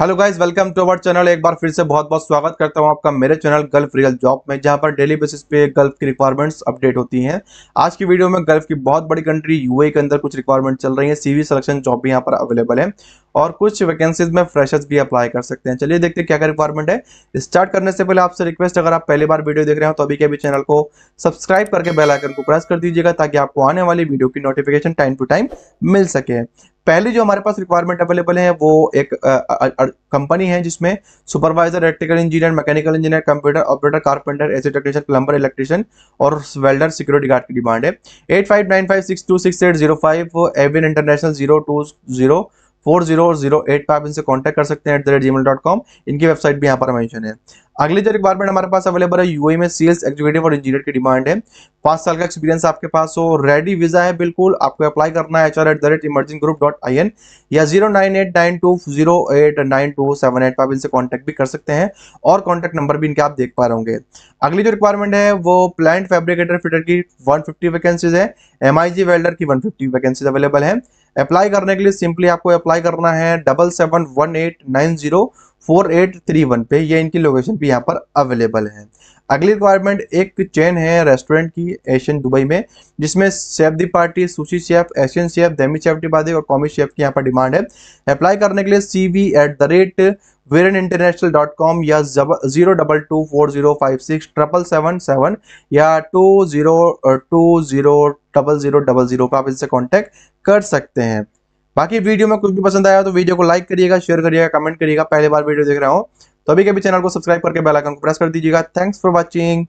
hello guys welcome to our channel एक बार फिर से बहुत बहुत स्वागत करता हूं आपका मेरे चैनल गल्फ रियल जॉब में जहां पर डेली बेसिस पे गल्फ की रिक्वायरमेंट्स अपडेट होती हैं आज की वीडियो में गल्फ की बहुत बड़ी कंट्री यूएई के अंदर कुछ रिक्वायरमेंट चल रही है सीवी सिलेक्शन जॉब भी यहां पर अवेलेबल है और कुछ वैकेंसीज में फ्रेशर्स भी अप्लाई कर सकते हैं चलिए देखते हैं क्या क्या रिक्वायरमेंट है स्टार्ट करने से पहले आपसे रिक्वेस्ट अगर आप पहली बार वीडियो देख रहे हो तो अभी के अभी चैनल को सब्सक्राइब करके बेल आइकन को प्रेस कर दीजिएगा ताकि आपको आने वाली वीडियो की नोटिफिकेशन टाइम टू टाइम मिल सके पहली जो हमारे पास रिक्वायरमेंट अवेलेबल है वो एक कंपनी है जिसमें supervisor electrical engineer mechanical engineer computer operator carpenter AC technician plumber electrician और वेल्डर सिक्योरिटी गार्ड की डिमांड है eight five nine five six two six eight zero five Avon international zero two zero four zero zero eight पे आप इनसे contact कर सकते हैं eight इनकी वेबसाइट भी यहाँ पर मेंशन है अगली जो रिक्वायरमेंट हमारे पास अवेलेबल है यूएई में सेल्स एग्जीक्यूटिव और इंजीनियर की डिमांड है पांच साल का एक्सपीरियंस आपके पास हो रेडी वीजा है बिल्कुल आपको अप्लाई करना है H R at the rate emerging group dot I N या zero nine eight nine two zero eight nine two seven eight आप इनसे कॉन्टैक्ट भी कर सकते हैं और कॉन्टैक्ट नंबर भी इनके आप देख पा रहे अगली जो रिक्वायरमेंट है वो प्लांट फेब्रिकेटर फिटर की वन फिफ्टी वैकेंसीज है एम आई जी वेल्डर की वन फिफ्टी वैकेंसीज अवेलेबल है अप्लाई करने के लिए सिंपली आपको अप्लाई करना है double seven one eight nine zero four eight three one पे ये इनकी लोकेशन भी यहाँ पर अवेलेबल है अगली रिक्वायरमेंट एक चेन है रेस्टोरेंट की एशियन दुबई में जिसमें chef de partie sushi chef Asian chef demi chef de partie और कॉमी शेफ की यहाँ पर डिमांड है अप्लाई करने के लिए C V at the rate Veron international dot com या zero double two four zero five six triple seven seven या two zero two zero double zero double zero पर आप इनसे कॉन्टैक्ट कर सकते हैं बाकी वीडियो में कुछ भी पसंद आया तो वीडियो को लाइक करिएगा शेयर करिएगा कमेंट करिएगा पहली बार वीडियो देख रहा हूँ तो अभी कभी चैनल को सब्सक्राइब करके बेल आइकन को प्रेस कर दीजिएगा थैंक्स फॉर वॉचिंग